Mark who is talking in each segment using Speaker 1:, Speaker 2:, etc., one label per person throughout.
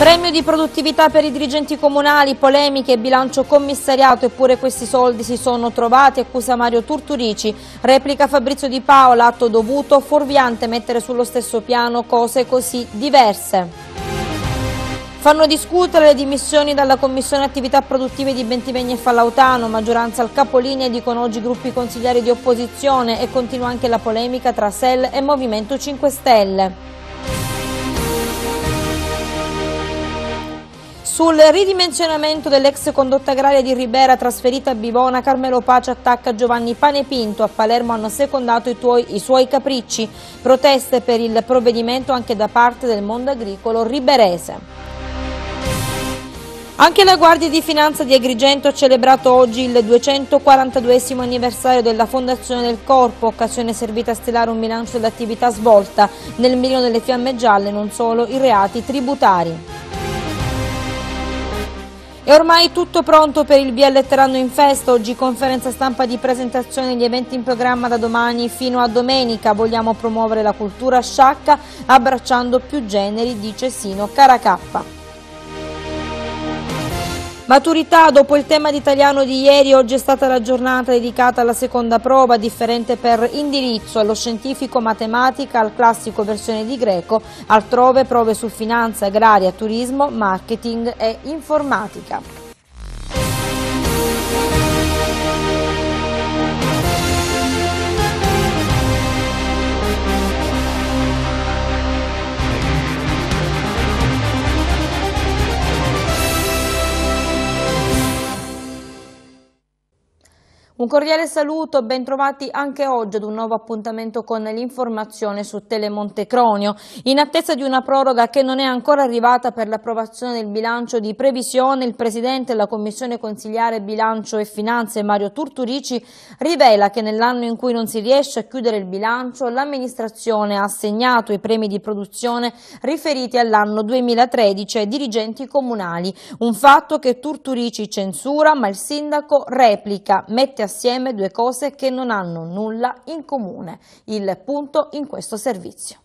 Speaker 1: Premio di produttività per i dirigenti comunali, polemiche, bilancio commissariato, eppure questi soldi si sono trovati, accusa Mario Turturici, replica Fabrizio Di Paola, atto dovuto, fuorviante mettere sullo stesso piano cose così diverse. Fanno discutere le dimissioni dalla Commissione Attività Produttive di Bentivegna e Fallautano, maggioranza al capolinea dicono oggi gruppi consigliari di opposizione e continua anche la polemica tra SEL e Movimento 5 Stelle. Sul ridimensionamento dell'ex condotta agraria di Ribera trasferita a Bivona, Carmelo Pace attacca Giovanni Panepinto. A Palermo hanno secondato i, tuoi, i suoi capricci. Proteste per il provvedimento anche da parte del mondo agricolo riberese. Anche la Guardia di Finanza di Agrigento ha celebrato oggi il 242 anniversario della fondazione del corpo, occasione servita a stilare un bilancio dell'attività svolta nel milione delle fiamme gialle, non solo i reati tributari. È ormai tutto pronto per il BL Terrano in festa, oggi conferenza stampa di presentazione degli eventi in programma da domani fino a domenica. Vogliamo promuovere la cultura sciacca abbracciando più generi, dice Sino Caracappa. Maturità, dopo il tema di italiano di ieri, oggi è stata la giornata dedicata alla seconda prova, differente per indirizzo, allo scientifico, matematica, al classico versione di greco, altrove prove su finanza, agraria, turismo, marketing e informatica. Un cordiale saluto, ben trovati anche oggi ad un nuovo appuntamento con l'informazione su Telemonte Cronio. In attesa di una proroga che non è ancora arrivata per l'approvazione del bilancio di previsione, il Presidente della Commissione Consigliare Bilancio e Finanze Mario Turturici rivela che nell'anno in cui non si riesce a chiudere il bilancio, l'amministrazione ha assegnato i premi di produzione riferiti all'anno 2013 ai dirigenti comunali. Un fatto che Turturici censura ma il Sindaco replica, mette a assieme due cose che non hanno nulla in comune, il punto in questo servizio.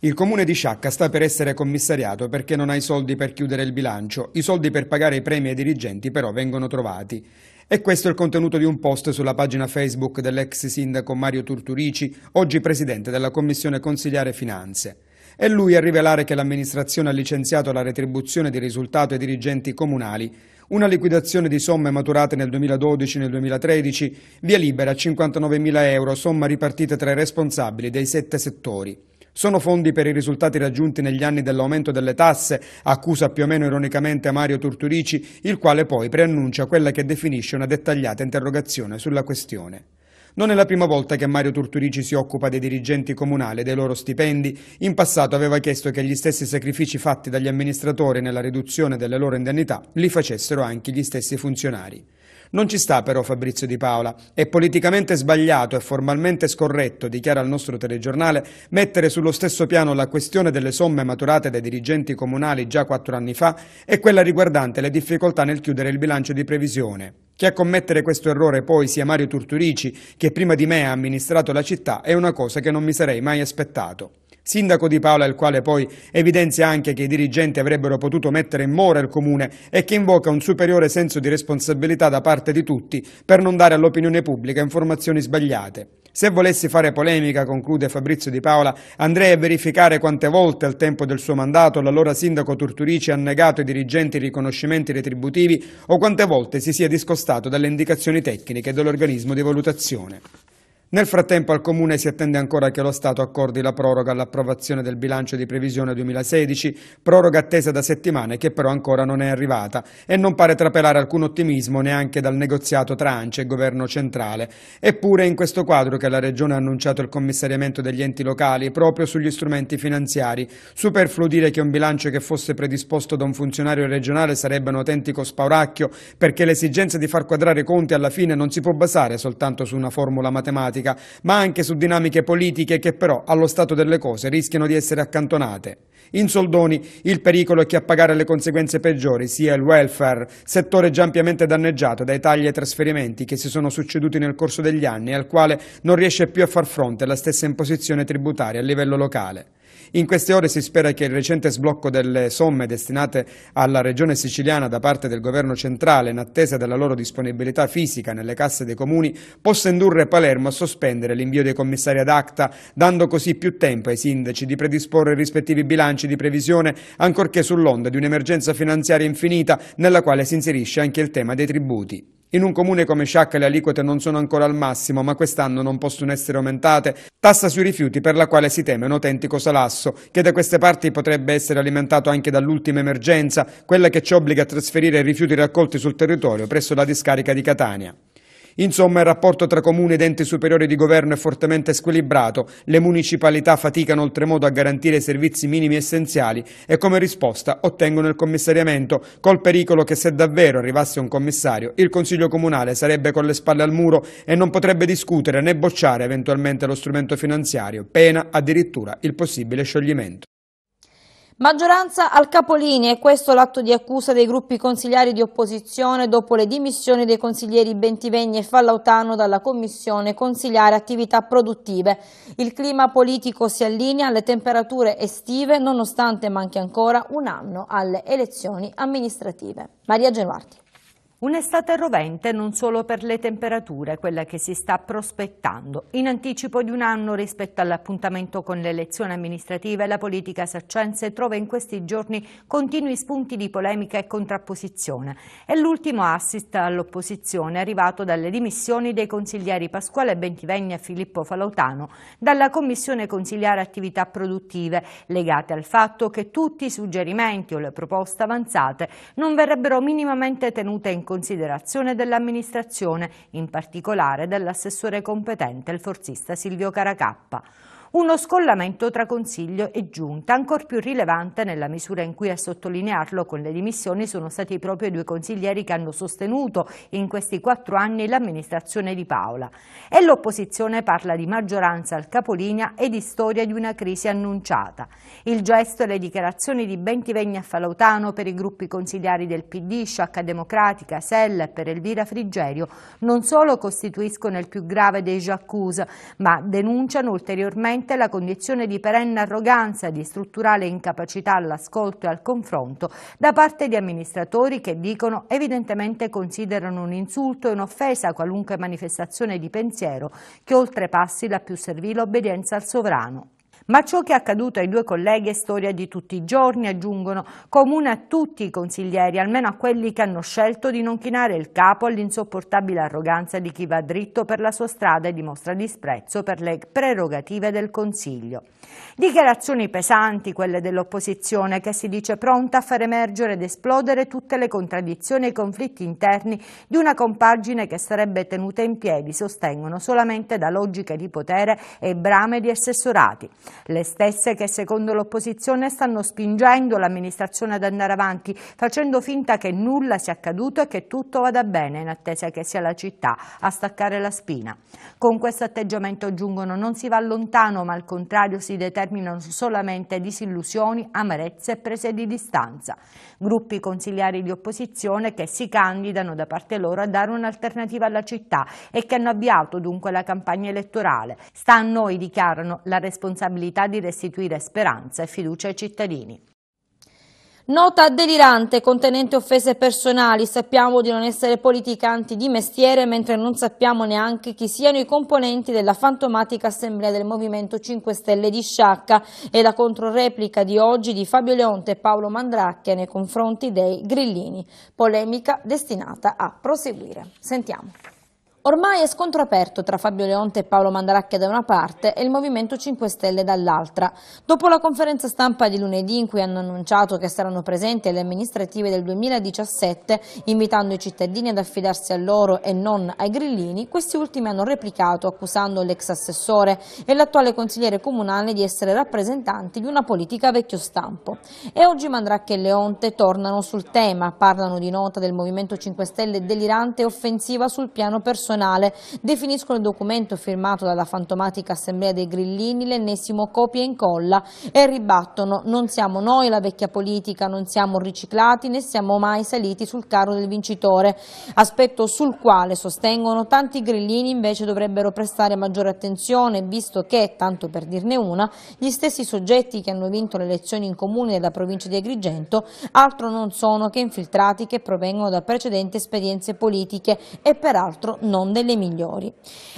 Speaker 2: Il comune di Sciacca sta per essere commissariato perché non ha i soldi per chiudere il bilancio, i soldi per pagare i premi ai dirigenti però vengono trovati. E questo è il contenuto di un post sulla pagina Facebook dell'ex sindaco Mario Turturici, oggi presidente della commissione consigliare finanze. È lui a rivelare che l'amministrazione ha licenziato la retribuzione di risultato ai dirigenti comunali una liquidazione di somme maturate nel 2012 e nel 2013, via libera 59.000 euro, somma ripartita tra i responsabili dei sette settori. Sono fondi per i risultati raggiunti negli anni dell'aumento delle tasse, accusa più o meno ironicamente Mario Turturici, il quale poi preannuncia quella che definisce una dettagliata interrogazione sulla questione. Non è la prima volta che Mario Turturici si occupa dei dirigenti comunali e dei loro stipendi. In passato aveva chiesto che gli stessi sacrifici fatti dagli amministratori nella riduzione delle loro indennità li facessero anche gli stessi funzionari. Non ci sta però Fabrizio Di Paola. È politicamente sbagliato e formalmente scorretto, dichiara il nostro telegiornale, mettere sullo stesso piano la questione delle somme maturate dai dirigenti comunali già quattro anni fa e quella riguardante le difficoltà nel chiudere il bilancio di previsione. Che a commettere questo errore poi sia Mario Turturici, che prima di me ha amministrato la città, è una cosa che non mi sarei mai aspettato sindaco di Paola, il quale poi evidenzia anche che i dirigenti avrebbero potuto mettere in mora il comune e che invoca un superiore senso di responsabilità da parte di tutti per non dare all'opinione pubblica informazioni sbagliate. Se volessi fare polemica, conclude Fabrizio Di Paola, andrei a verificare quante volte al tempo del suo mandato l'allora sindaco Torturici ha negato ai dirigenti riconoscimenti retributivi o quante volte si sia discostato dalle indicazioni tecniche dell'organismo di valutazione. Nel frattempo al Comune si attende ancora che lo Stato accordi la proroga all'approvazione del bilancio di previsione 2016, proroga attesa da settimane che però ancora non è arrivata e non pare trapelare alcun ottimismo neanche dal negoziato tra ANCE e Governo centrale. Eppure in questo quadro che la Regione ha annunciato il commissariamento degli enti locali proprio sugli strumenti finanziari, superfluo dire che un bilancio che fosse predisposto da un funzionario regionale sarebbe un autentico spauracchio perché l'esigenza di far quadrare i conti alla fine non si può basare soltanto su una formula matematica climatica, ma anche su dinamiche politiche che però, allo stato delle cose, rischiano di essere accantonate. In soldoni, il pericolo è che a pagare le conseguenze peggiori sia il welfare, settore già ampiamente danneggiato dai tagli ai trasferimenti che si sono succeduti nel corso degli anni e al quale non riesce più a far fronte la stessa imposizione tributaria a livello locale. In queste ore si spera che il recente sblocco delle somme destinate alla regione siciliana da parte del governo centrale in attesa della loro disponibilità fisica nelle casse dei comuni possa indurre Palermo a sospendere l'invio dei commissari ad acta, dando così più tempo ai sindaci di predisporre i rispettivi bilanci di previsione, ancorché sull'onda di un'emergenza finanziaria infinita nella quale si inserisce anche il tema dei tributi. In un comune come Sciacca le aliquote non sono ancora al massimo, ma quest'anno non possono essere aumentate. Tassa sui rifiuti per la quale si teme un autentico salasso, che da queste parti potrebbe essere alimentato anche dall'ultima emergenza, quella che ci obbliga a trasferire i rifiuti raccolti sul territorio presso la discarica di Catania. Insomma, il rapporto tra comune ed ente superiori di governo è fortemente squilibrato, le municipalità faticano oltremodo a garantire i servizi minimi essenziali e come risposta ottengono il commissariamento, col pericolo che se davvero arrivasse un commissario, il Consiglio Comunale sarebbe con le spalle al muro e non potrebbe discutere né bocciare eventualmente lo strumento finanziario, pena addirittura il possibile scioglimento.
Speaker 1: Maggioranza al capolinea è questo l'atto di accusa dei gruppi consigliari di opposizione dopo le dimissioni dei consiglieri Bentivegni e Fallautano dalla commissione consigliare attività produttive. Il clima politico si allinea alle temperature estive nonostante manchi ancora un anno alle elezioni amministrative. Maria Genuardi.
Speaker 3: Un'estate rovente non solo per le temperature, quella che si sta prospettando. In anticipo di un anno rispetto all'appuntamento con le elezioni amministrative, la politica saccense trova in questi giorni continui spunti di polemica e contrapposizione. E l'ultimo assist all'opposizione è arrivato dalle dimissioni dei consiglieri Pasquale Bentivegna e Filippo Falautano dalla Commissione Consigliare Attività Produttive, legate al fatto che tutti i suggerimenti o le proposte avanzate non verrebbero minimamente tenute in considerazione dell'amministrazione, in particolare dell'assessore competente il forzista Silvio Caracappa. Uno scollamento tra Consiglio e Giunta, ancor più rilevante nella misura in cui a sottolinearlo con le dimissioni sono stati proprio i due consiglieri che hanno sostenuto in questi quattro anni l'amministrazione di Paola. E l'opposizione parla di maggioranza al capolinea e di storia di una crisi annunciata. Il gesto e le dichiarazioni di Bentivegna Falautano per i gruppi consigliari del PD, Sciacca Democratica, SEL e per Elvira Frigerio non solo costituiscono il più grave dei jacuzzi, ma denunciano ulteriormente evidente la condizione di perenne arroganza, di strutturale incapacità all'ascolto e al confronto da parte di amministratori che dicono evidentemente considerano un insulto e un'offesa qualunque manifestazione di pensiero che oltrepassi la più servile obbedienza al sovrano. Ma ciò che è accaduto ai due colleghi è storia di tutti i giorni, aggiungono, comune a tutti i consiglieri, almeno a quelli che hanno scelto di non chinare il capo all'insopportabile arroganza di chi va dritto per la sua strada e dimostra disprezzo per le prerogative del Consiglio. Dichiarazioni pesanti, quelle dell'opposizione, che si dice pronta a far emergere ed esplodere tutte le contraddizioni e i conflitti interni di una compagine che sarebbe tenuta in piedi, sostengono, solamente da logiche di potere e brame di assessorati le stesse che secondo l'opposizione stanno spingendo l'amministrazione ad andare avanti, facendo finta che nulla sia accaduto e che tutto vada bene in attesa che sia la città a staccare la spina. Con questo atteggiamento aggiungono non si va lontano ma al contrario si determinano solamente disillusioni, amarezze e prese di distanza. Gruppi consigliari di opposizione che si candidano da parte loro a dare un'alternativa alla città e che hanno avviato dunque la campagna elettorale. Sta a noi, dichiarano, la responsabilità possibilità di restituire speranza e fiducia ai cittadini.
Speaker 1: Nota delirante contenente offese personali, sappiamo di non essere politicanti di mestiere mentre non sappiamo neanche chi siano i componenti della fantomatica assemblea del Movimento 5 Stelle di Sciacca e la controreplica di oggi di Fabio Leonte e Paolo Mandracchia nei confronti dei grillini, polemica destinata a proseguire. Sentiamo. Ormai è scontro aperto tra Fabio Leonte e Paolo Mandaracchia da una parte e il Movimento 5 Stelle dall'altra. Dopo la conferenza stampa di lunedì in cui hanno annunciato che saranno presenti alle amministrative del 2017, invitando i cittadini ad affidarsi a loro e non ai grillini, questi ultimi hanno replicato accusando l'ex assessore e l'attuale consigliere comunale di essere rappresentanti di una politica vecchio stampo. E oggi Mandaracchia e Leonte tornano sul tema, parlano di nota del Movimento 5 Stelle delirante e offensiva sul piano personale personale definiscono il documento firmato dalla fantomatica Assemblea dei Grillini l'ennesimo copia e incolla e ribattono non siamo noi la vecchia politica, non siamo riciclati né siamo mai saliti sul carro del vincitore, aspetto sul quale sostengono tanti grillini invece dovrebbero prestare maggiore attenzione visto che, tanto per dirne una, gli stessi soggetti che hanno vinto le elezioni in comune della provincia di Agrigento altro non sono che infiltrati che provengono da precedenti esperienze politiche e peraltro non non delle migliori.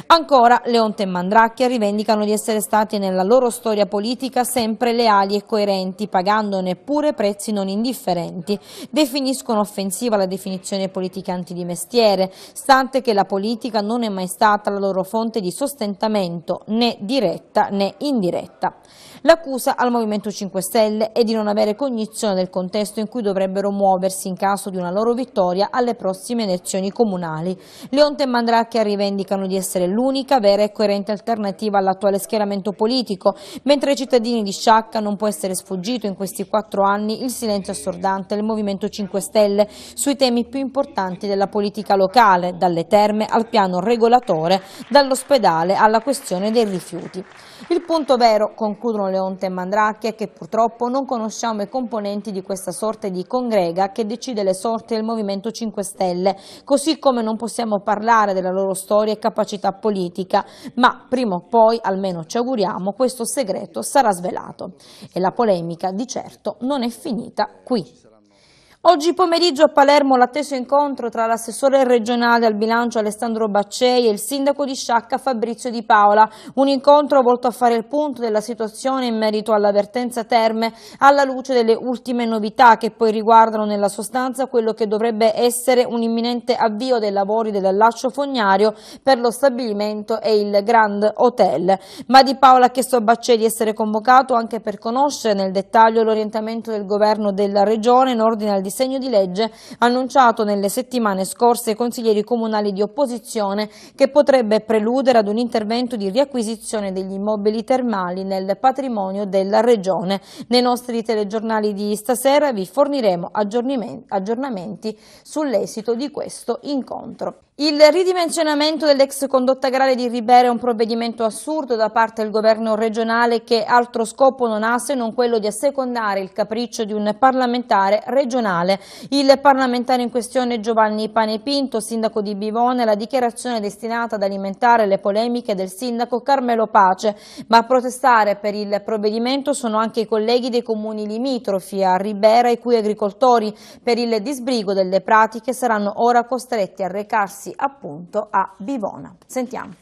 Speaker 1: Ancora, Leonte e Mandracchia rivendicano di essere stati nella loro storia politica sempre leali e coerenti, pagandone pure prezzi non indifferenti. Definiscono offensiva la definizione politicanti di mestiere, stante che la politica non è mai stata la loro fonte di sostentamento, né diretta né indiretta. L'accusa al Movimento 5 Stelle è di non avere cognizione del contesto in cui dovrebbero muoversi in caso di una loro vittoria alle prossime elezioni comunali. Leonte e Mandracchia Alessandra che rivendicano di essere l'unica vera e coerente alternativa all'attuale schieramento politico, mentre ai cittadini di Sciacca non può essere sfuggito in questi quattro anni il silenzio assordante del Movimento 5 Stelle sui temi più importanti della politica locale, dalle terme al piano regolatore, dall'ospedale alla questione dei rifiuti. Il punto vero, concludono Leonte e Mandracchia, è che purtroppo non conosciamo i componenti di questa sorta di congrega che decide le sorti del Movimento 5 Stelle, così come non possiamo parlare del della loro storia e capacità politica, ma prima o poi, almeno ci auguriamo, questo segreto sarà svelato e la polemica di certo non è finita qui. Oggi pomeriggio a Palermo l'atteso incontro tra l'assessore regionale al bilancio Alessandro Baccei e il sindaco di Sciacca Fabrizio Di Paola, un incontro volto a fare il punto della situazione in merito all'avvertenza terme alla luce delle ultime novità che poi riguardano nella sostanza quello che dovrebbe essere un imminente avvio dei lavori dell'allaccio fognario per lo stabilimento e il Grand Hotel. Ma Di Paola ha chiesto a Baccei di essere convocato anche per conoscere nel dettaglio l'orientamento del governo della regione in ordine al disegno di legge annunciato nelle settimane scorse ai consiglieri comunali di opposizione che potrebbe preludere ad un intervento di riacquisizione degli immobili termali nel patrimonio della Regione. Nei nostri telegiornali di stasera vi forniremo aggiornamenti sull'esito di questo incontro. Il ridimensionamento dell'ex condotta agraria di Ribera è un provvedimento assurdo da parte del governo regionale che altro scopo non ha se non quello di assecondare il capriccio di un parlamentare regionale. Il parlamentare in questione Giovanni Panepinto, sindaco di Bivone, la dichiarazione destinata ad alimentare le polemiche del sindaco Carmelo Pace, ma a protestare per il provvedimento sono anche i colleghi dei comuni limitrofi a Ribera, i cui agricoltori per il disbrigo delle pratiche saranno ora costretti a recarsi
Speaker 3: recarsi appunto a Bivona. Sentiamo.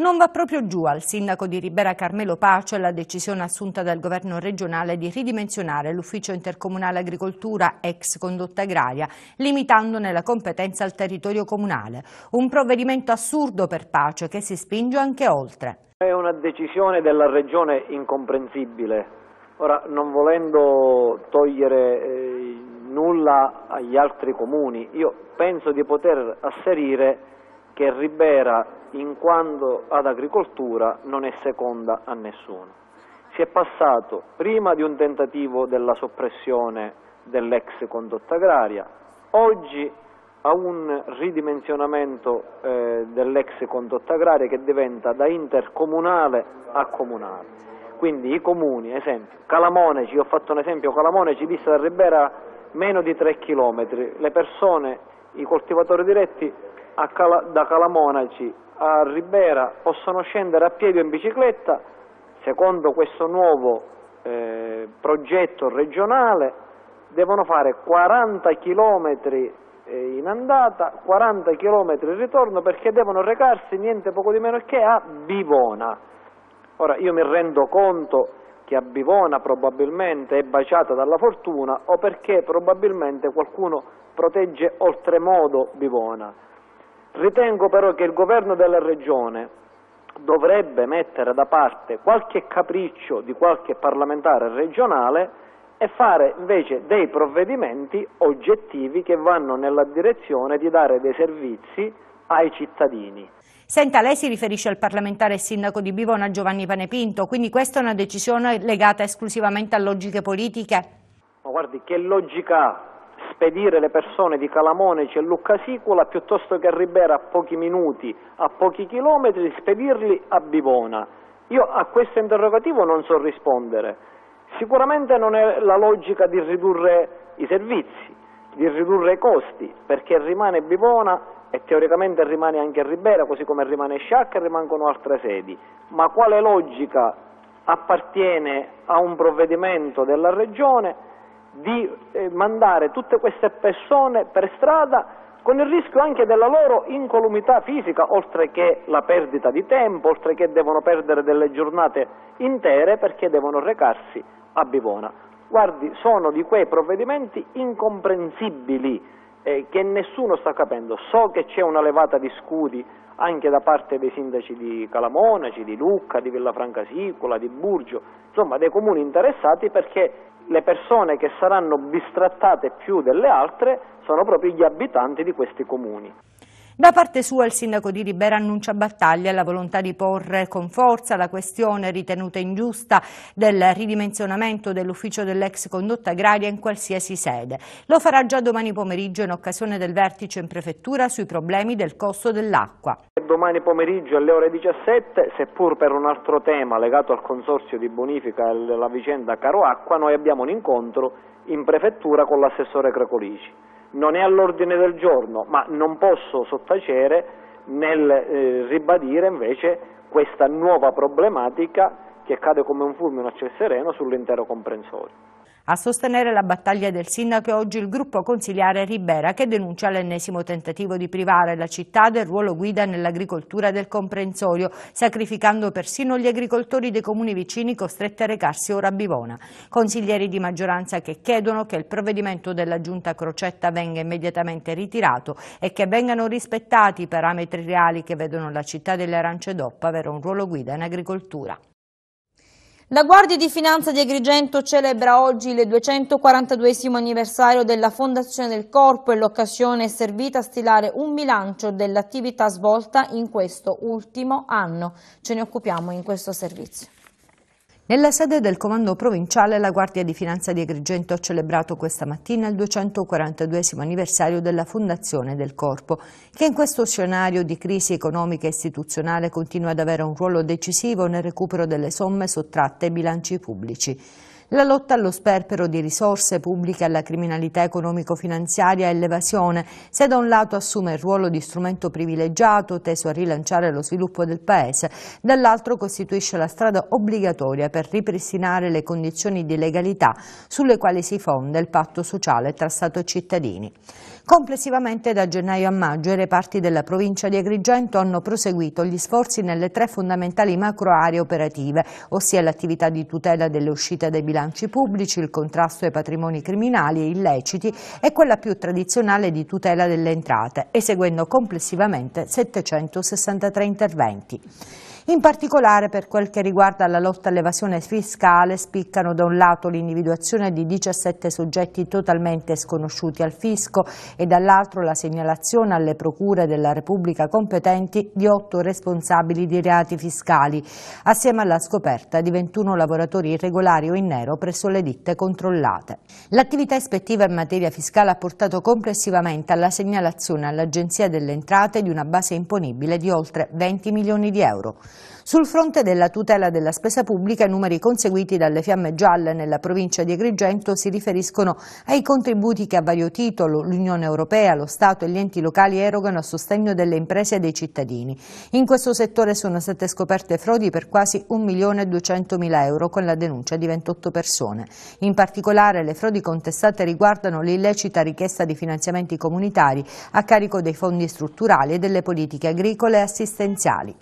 Speaker 3: Non va proprio giù al sindaco di Ribera Carmelo Pace la decisione assunta dal governo regionale di ridimensionare l'ufficio intercomunale agricoltura ex condotta agraria, limitandone la competenza al territorio comunale. Un provvedimento assurdo per Pace che si spinge anche oltre.
Speaker 4: È una decisione della regione incomprensibile. Ora, non volendo togliere eh, nulla agli altri comuni. Io penso di poter asserire che Ribera, in quanto ad agricoltura, non è seconda a nessuno. Si è passato prima di un tentativo della soppressione dell'ex condotta agraria, oggi a un ridimensionamento eh, dell'ex condotta agraria che diventa da intercomunale a comunale. Quindi i comuni, esempio, Calamoneci, ho fatto un esempio, Calamoneci, vista da Ribera meno di 3 km. Le persone, i coltivatori diretti Cala, da Calamonaci a Ribera possono scendere a piedi o in bicicletta, secondo questo nuovo eh, progetto regionale devono fare 40 km eh, in andata, 40 km in ritorno perché devono recarsi niente poco di meno che a Bivona. Ora io mi rendo conto perché a Bivona probabilmente è baciata dalla fortuna o perché probabilmente qualcuno protegge oltremodo Bivona. Ritengo però che il governo della regione dovrebbe mettere da parte qualche capriccio di qualche parlamentare regionale e fare invece dei provvedimenti oggettivi che vanno nella direzione di dare dei servizi ai cittadini.
Speaker 3: Senta, lei si riferisce al parlamentare e sindaco di Bivona Giovanni Panepinto, quindi questa è una decisione legata esclusivamente a logiche politiche?
Speaker 4: Ma guardi, che logica ha? spedire le persone di Calamone e Sicula piuttosto che a Ribera a pochi minuti, a pochi chilometri, spedirli a Bivona. Io a questo interrogativo non so rispondere. Sicuramente non è la logica di ridurre i servizi, di ridurre i costi, perché rimane Bivona e teoricamente rimane anche Ribera, così come rimane Sciacca e rimangono altre sedi. Ma quale logica appartiene a un provvedimento della Regione di eh, mandare tutte queste persone per strada con il rischio anche della loro incolumità fisica, oltre che la perdita di tempo, oltre che devono perdere delle giornate intere perché devono recarsi a Bivona guardi, sono di quei provvedimenti incomprensibili eh, che nessuno sta capendo. So che c'è una levata di scudi anche da parte dei sindaci di Calamonaci, di Lucca, di Villafranca Sicola, di Burgio, insomma dei comuni interessati perché le persone che saranno bistrattate più delle altre sono proprio gli abitanti di questi comuni.
Speaker 3: Da parte sua il sindaco di Ribera annuncia battaglia e la volontà di porre con forza la questione ritenuta ingiusta del ridimensionamento dell'ufficio dell'ex condotta agraria in qualsiasi sede. Lo farà già domani pomeriggio in occasione del vertice in prefettura sui problemi del costo dell'acqua.
Speaker 4: Domani pomeriggio alle ore 17, seppur per un altro tema legato al consorzio di bonifica e alla vicenda Caro Acqua, noi abbiamo un incontro in prefettura con l'assessore Cracolici non è all'ordine del giorno, ma non posso sottacere nel eh, ribadire invece questa nuova problematica che cade come un fulmine a ciel sereno sull'intero comprensorio.
Speaker 3: A sostenere la battaglia del sindaco è oggi il gruppo consigliare Ribera che denuncia l'ennesimo tentativo di privare la città del ruolo guida nell'agricoltura del comprensorio, sacrificando persino gli agricoltori dei comuni vicini costretti a recarsi ora a Bivona. Consiglieri di maggioranza che chiedono che il provvedimento della giunta Crocetta venga immediatamente ritirato e che vengano rispettati i parametri reali che vedono la città delle arance d'oppa avere un ruolo guida in agricoltura.
Speaker 1: La Guardia di Finanza di Agrigento celebra oggi il 242 anniversario della fondazione del corpo e l'occasione è servita a stilare un bilancio dell'attività svolta in questo ultimo anno. Ce ne occupiamo in questo servizio.
Speaker 3: Nella sede del comando provinciale la Guardia di Finanza di Agrigento ha celebrato questa mattina il 242 anniversario della fondazione del Corpo, che in questo scenario di crisi economica e istituzionale continua ad avere un ruolo decisivo nel recupero delle somme sottratte ai bilanci pubblici. La lotta allo sperpero di risorse pubbliche, alla criminalità economico-finanziaria e all'evasione, se da un lato assume il ruolo di strumento privilegiato teso a rilanciare lo sviluppo del Paese, dall'altro costituisce la strada obbligatoria per ripristinare le condizioni di legalità sulle quali si fonda il patto sociale tra Stato e cittadini. Complessivamente da gennaio a maggio i reparti della provincia di Agrigento hanno proseguito gli sforzi nelle tre fondamentali macro aree operative, ossia l'attività di tutela delle uscite dai bilanci pubblici, il contrasto ai patrimoni criminali e illeciti e quella più tradizionale di tutela delle entrate, eseguendo complessivamente 763 interventi. In particolare per quel che riguarda la lotta all'evasione fiscale spiccano da un lato l'individuazione di 17 soggetti totalmente sconosciuti al fisco e dall'altro la segnalazione alle procure della Repubblica competenti di 8 responsabili di reati fiscali, assieme alla scoperta di 21 lavoratori irregolari o in nero presso le ditte controllate. L'attività ispettiva in materia fiscale ha portato complessivamente alla segnalazione all'Agenzia delle Entrate di una base imponibile di oltre 20 milioni di euro. Sul fronte della tutela della spesa pubblica, i numeri conseguiti dalle fiamme gialle nella provincia di Agrigento si riferiscono ai contributi che a vario titolo l'Unione Europea, lo Stato e gli enti locali erogano a sostegno delle imprese e dei cittadini. In questo settore sono state scoperte frodi per quasi 1.200.000 euro con la denuncia di 28 persone. In particolare le frodi contestate riguardano l'illecita richiesta di finanziamenti comunitari a carico dei fondi strutturali e delle politiche agricole e assistenziali.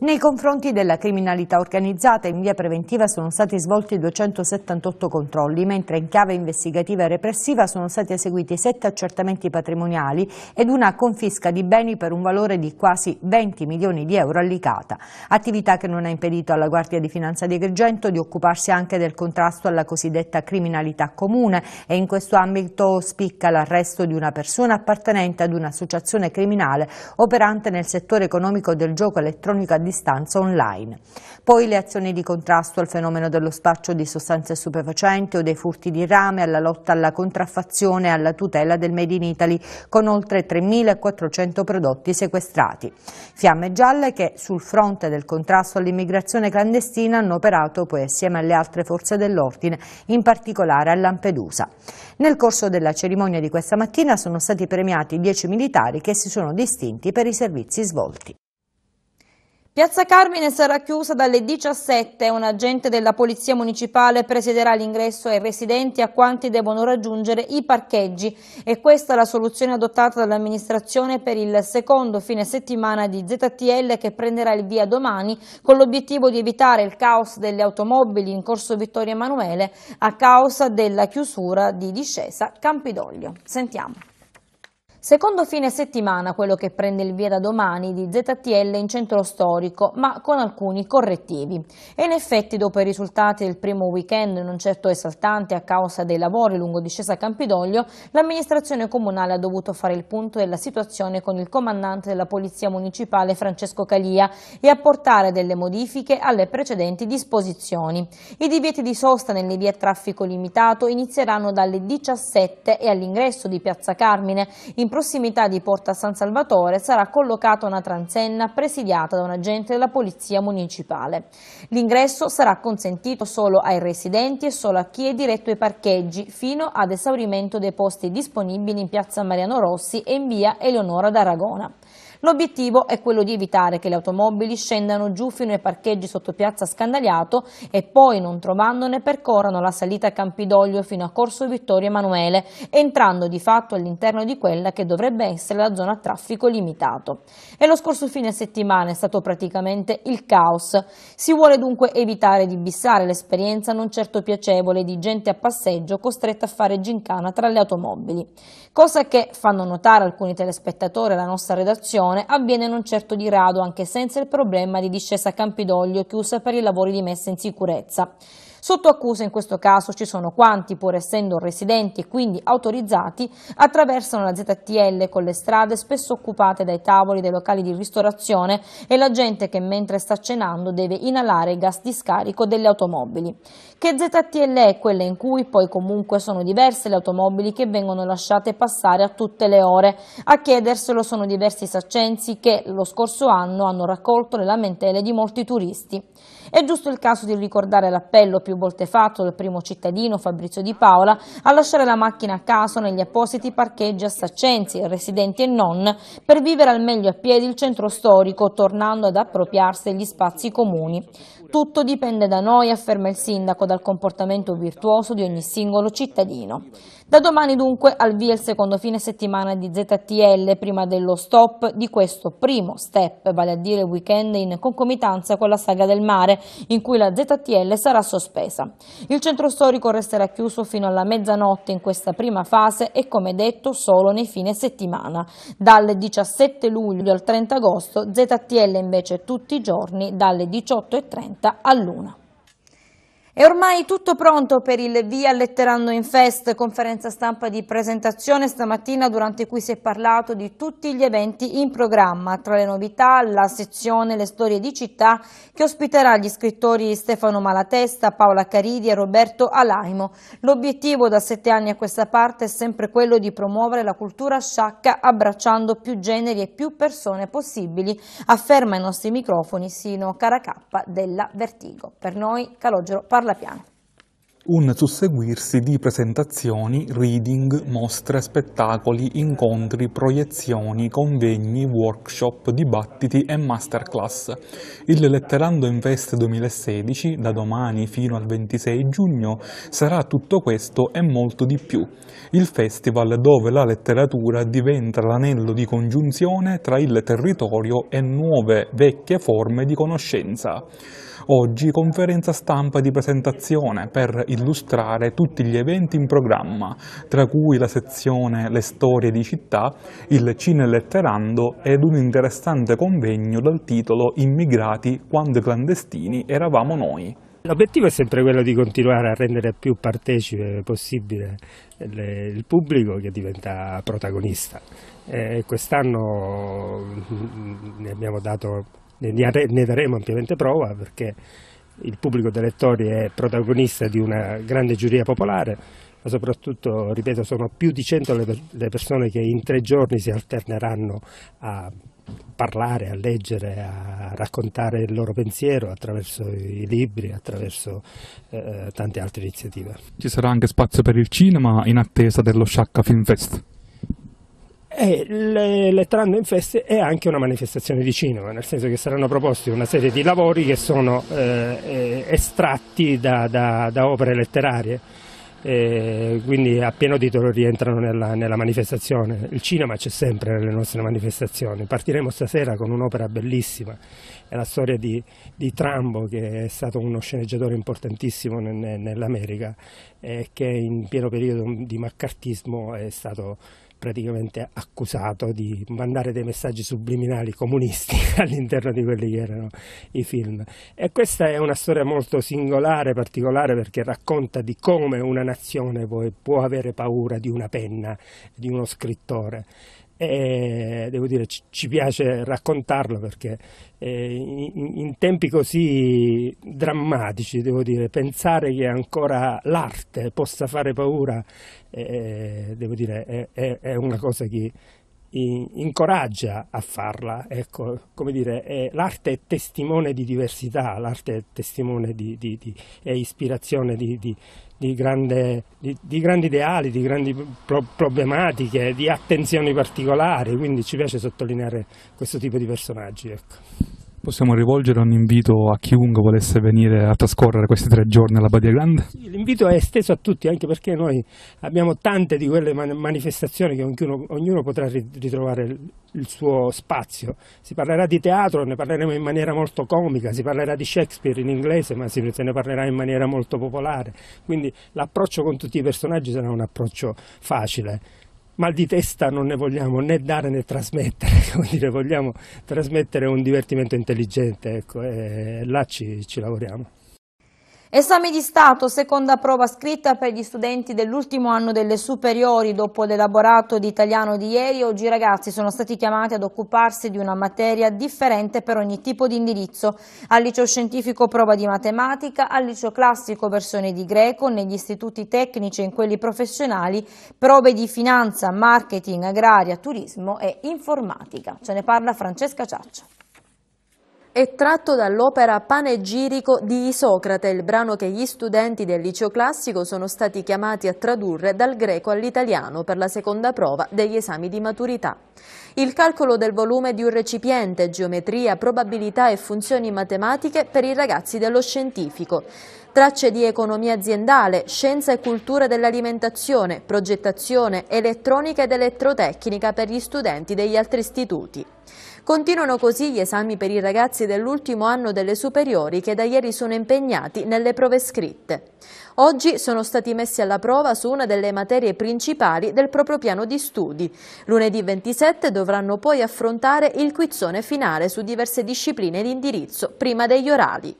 Speaker 3: Nei confronti della criminalità organizzata in via preventiva sono stati svolti 278 controlli, mentre in chiave investigativa e repressiva sono stati eseguiti 7 accertamenti patrimoniali ed una confisca di beni per un valore di quasi 20 milioni di euro all'ICATA. Attività che non ha impedito alla Guardia di Finanza di Agrigento di occuparsi anche del contrasto alla cosiddetta criminalità comune e in questo ambito spicca l'arresto di una persona appartenente ad un'associazione criminale operante nel settore economico del gioco elettronico a distanza vigilanza online. Poi le azioni di contrasto al fenomeno dello spaccio di sostanze stupefacenti o dei furti di rame, alla lotta alla contraffazione e alla tutela del Made in Italy con oltre 3.400 prodotti sequestrati. Fiamme gialle che sul fronte del contrasto all'immigrazione clandestina hanno operato poi assieme alle altre forze dell'ordine, in particolare a Lampedusa. Nel corso della cerimonia di questa mattina sono stati premiati 10 militari che si sono distinti per i servizi svolti.
Speaker 1: Piazza Carmine sarà chiusa dalle 17. Un agente della Polizia Municipale presiderà l'ingresso ai residenti a quanti devono raggiungere i parcheggi e questa è la soluzione adottata dall'amministrazione per il secondo fine settimana di ZTL che prenderà il via domani con l'obiettivo di evitare il caos delle automobili in corso Vittorio Emanuele a causa della chiusura di discesa Campidoglio. Sentiamo. Secondo fine settimana quello che prende il via da domani di ZTL in centro storico, ma con alcuni correttivi. E in effetti dopo i risultati del primo weekend non certo esaltanti a causa dei lavori lungo discesa Campidoglio, l'amministrazione comunale ha dovuto fare il punto della situazione con il comandante della Polizia Municipale Francesco Calia e apportare delle modifiche alle precedenti disposizioni. I divieti di sosta nelle vie a traffico limitato inizieranno dalle 17 e all'ingresso di Piazza Carmine, in prossimità di Porta San Salvatore sarà collocata una transenna presidiata da un agente della Polizia Municipale. L'ingresso sarà consentito solo ai residenti e solo a chi è diretto ai parcheggi, fino ad esaurimento dei posti disponibili in piazza Mariano Rossi e in via Eleonora d'Aragona. L'obiettivo è quello di evitare che le automobili scendano giù fino ai parcheggi sotto Piazza Scandagliato e poi, non trovandone, percorrano la salita Campidoglio fino a Corso Vittorio Emanuele, entrando di fatto all'interno di quella che dovrebbe essere la zona a traffico limitato. E lo scorso fine settimana è stato praticamente il caos. Si vuole dunque evitare di bissare l'esperienza non certo piacevole di gente a passeggio costretta a fare gincana tra le automobili. Cosa che, fanno notare alcuni telespettatori alla nostra redazione, avviene non certo di rado anche senza il problema di discesa a Campidoglio chiusa per i lavori di messa in sicurezza. Sotto accusa in questo caso ci sono quanti, pur essendo residenti e quindi autorizzati, attraversano la ZTL con le strade spesso occupate dai tavoli dei locali di ristorazione e la gente che mentre sta cenando deve inalare il gas di scarico delle automobili. Che ZTL è quella in cui poi comunque sono diverse le automobili che vengono lasciate passare a tutte le ore. A chiederselo sono diversi saccenzi che lo scorso anno hanno raccolto le lamentele di molti turisti. È giusto il caso di ricordare l'appello più volte fatto dal primo cittadino Fabrizio Di Paola a lasciare la macchina a caso negli appositi parcheggi a Saccenzi, residenti e non, per vivere al meglio a piedi il centro storico, tornando ad appropriarsi degli spazi comuni. Tutto dipende da noi, afferma il sindaco, dal comportamento virtuoso di ogni singolo cittadino. Da domani dunque al via il secondo fine settimana di ZTL prima dello stop di questo primo step, vale a dire weekend in concomitanza con la saga del mare in cui la ZTL sarà sospesa. Il centro storico resterà chiuso fino alla mezzanotte in questa prima fase e come detto solo nei fine settimana. Dal 17 luglio al 30 agosto ZTL invece tutti i giorni dalle 18.30 all'una. È ormai tutto pronto per il Via Letterando in Fest, conferenza stampa di presentazione stamattina durante cui si è parlato di tutti gli eventi in programma. Tra le novità la sezione Le storie di città che ospiterà gli scrittori Stefano Malatesta, Paola Caridi e Roberto Alaimo. L'obiettivo da sette anni a questa parte è sempre quello di promuovere la cultura sciacca abbracciando più generi e più persone possibili, afferma i nostri microfoni Sino Caracappa della Vertigo. Per noi Calogero Parla. Parla piano.
Speaker 5: Un susseguirsi di presentazioni, reading, mostre, spettacoli, incontri, proiezioni, convegni, workshop, dibattiti e masterclass. Il Letterando in Fest 2016, da domani fino al 26 giugno, sarà tutto questo e molto di più. Il festival dove la letteratura diventa l'anello di congiunzione tra il territorio e nuove vecchie forme di conoscenza. Oggi conferenza stampa di presentazione per illustrare tutti gli eventi in programma, tra cui la sezione Le storie di città, il Cine Letterando ed un interessante convegno dal titolo Immigrati quando clandestini eravamo noi.
Speaker 6: L'obiettivo è sempre quello di continuare a rendere più partecipe possibile il pubblico che diventa protagonista. Eh, quest'anno mm, mm, ne abbiamo dato ne daremo ampiamente prova perché il pubblico delle lettori è protagonista di una grande giuria popolare, ma soprattutto, ripeto, sono più di 100 le persone che in tre giorni si alterneranno a parlare, a leggere, a raccontare il loro pensiero attraverso i libri, attraverso eh, tante altre iniziative.
Speaker 5: Ci sarà anche spazio per il cinema in attesa dello Sciacca Film Fest.
Speaker 6: E le, le Trando in Feste è anche una manifestazione di cinema, nel senso che saranno proposti una serie di lavori che sono eh, eh estratti da, da, da, opere letterarie. Eh, quindi a pieno titolo rientrano nella, nella manifestazione. Il cinema c'è sempre nelle nostre manifestazioni. Partiremo stasera con un'opera bellissima, è la storia di, di, Trambo che è stato uno sceneggiatore importantissimo nell'America e che in pieno periodo di maccartismo è stato praticamente accusato di mandare dei messaggi subliminali comunisti all'interno di quelli che erano i film. E questa è una storia molto singolare, particolare, perché racconta di come una nazione può avere paura di una penna, di uno scrittore e devo dire ci piace raccontarlo perché eh, in tempi così drammatici, devo dire, pensare che ancora l'arte possa fare paura, eh, devo dire, è una cosa che incoraggia a farla, ecco, come dire, l'arte è testimone di diversità, l'arte è testimone di, di, di è ispirazione di, di, di, grande, di, di grandi ideali, di grandi pro, problematiche, di attenzioni particolari, quindi ci piace sottolineare questo tipo di personaggi. Ecco.
Speaker 5: Possiamo rivolgere un invito a chiunque volesse venire a trascorrere questi tre giorni alla Badia Grande?
Speaker 6: Sì, l'invito è esteso a tutti, anche perché noi abbiamo tante di quelle manifestazioni che ognuno, ognuno potrà ritrovare il suo spazio. Si parlerà di teatro, ne parleremo in maniera molto comica, si parlerà di Shakespeare in inglese, ma si, se ne parlerà in maniera molto popolare. Quindi l'approccio con tutti i personaggi sarà un approccio facile mal di testa non ne vogliamo né dare né trasmettere, dire, vogliamo trasmettere un divertimento intelligente, ecco, e là ci, ci lavoriamo.
Speaker 1: Esame di Stato, seconda prova scritta per gli studenti dell'ultimo anno delle superiori dopo l'elaborato di italiano di ieri. Oggi i ragazzi sono stati chiamati ad occuparsi di una materia differente per ogni tipo di indirizzo. Al liceo scientifico prova di matematica, al liceo classico versione di greco, negli istituti tecnici e in quelli professionali prove di finanza, marketing, agraria, turismo e informatica. Ce ne parla Francesca Ciaccia.
Speaker 7: È tratto dall'opera Panegirico di Isocrate, il brano che gli studenti del liceo classico sono stati chiamati a tradurre dal greco all'italiano per la seconda prova degli esami di maturità. Il calcolo del volume di un recipiente, geometria, probabilità e funzioni matematiche per i ragazzi dello scientifico. Tracce di economia aziendale, scienza e cultura dell'alimentazione, progettazione, elettronica ed elettrotecnica per gli studenti degli altri istituti. Continuano così gli esami per i ragazzi dell'ultimo anno delle superiori che da ieri sono impegnati nelle prove scritte. Oggi sono stati messi alla prova su una delle materie principali del proprio piano di studi. Lunedì 27 dovranno poi affrontare il quizzone finale su diverse discipline di indirizzo prima degli orali.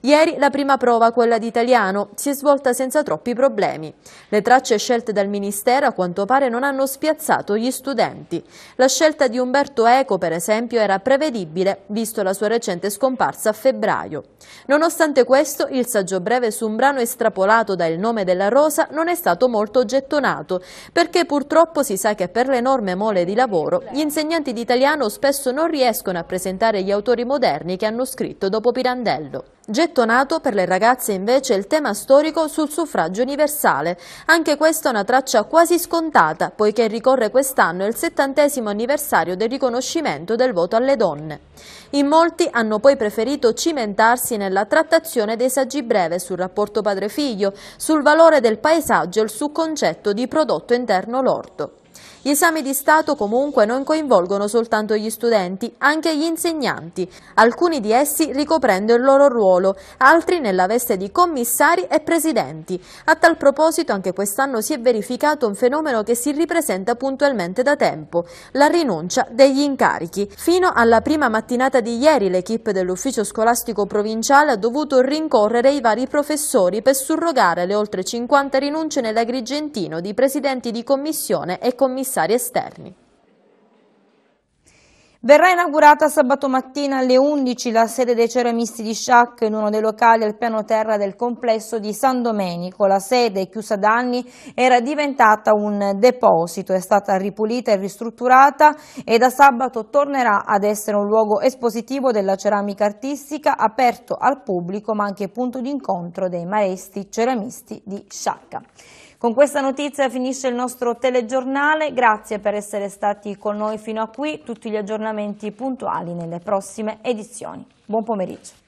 Speaker 7: Ieri la prima prova, quella di italiano, si è svolta senza troppi problemi. Le tracce scelte dal Ministero a quanto pare non hanno spiazzato gli studenti. La scelta di Umberto Eco, per esempio, era prevedibile, visto la sua recente scomparsa a febbraio. Nonostante questo, il saggio breve su un brano estrapolato dal nome della rosa non è stato molto gettonato, perché purtroppo si sa che per l'enorme mole di lavoro gli insegnanti di italiano spesso non riescono a presentare gli autori moderni che hanno scritto dopo Pirandello. Gettonato per le ragazze invece il tema storico sul suffragio universale. Anche questa è una traccia quasi scontata, poiché ricorre quest'anno il settantesimo anniversario del riconoscimento del voto alle donne. In molti hanno poi preferito cimentarsi nella trattazione dei saggi breve sul rapporto padre-figlio, sul valore del paesaggio e sul concetto di prodotto interno lordo. Gli esami di Stato comunque non coinvolgono soltanto gli studenti, anche gli insegnanti. Alcuni di essi ricoprendo il loro ruolo, altri nella veste di commissari e presidenti. A tal proposito anche quest'anno si è verificato un fenomeno che si ripresenta puntualmente da tempo, la rinuncia degli incarichi. Fino alla prima mattinata di ieri l'equipe dell'ufficio scolastico provinciale ha dovuto rincorrere i vari professori per surrogare le oltre 50 rinunce nell'Agrigentino di presidenti di
Speaker 1: commissione e commissari avversari esterni. Verrà inaugurata sabato mattina alle 11 la sede dei ceramisti di Sciac in uno dei locali al piano terra del complesso di San Domenico. La sede, chiusa da anni, era diventata un deposito, è stata ripulita e ristrutturata e da sabato tornerà ad essere un luogo espositivo della ceramica artistica aperto al pubblico ma anche punto d'incontro dei maestri ceramisti di Sciacca. Con questa notizia finisce il nostro telegiornale, grazie per essere stati con noi fino a qui, tutti gli aggiornamenti puntuali nelle prossime edizioni. Buon pomeriggio.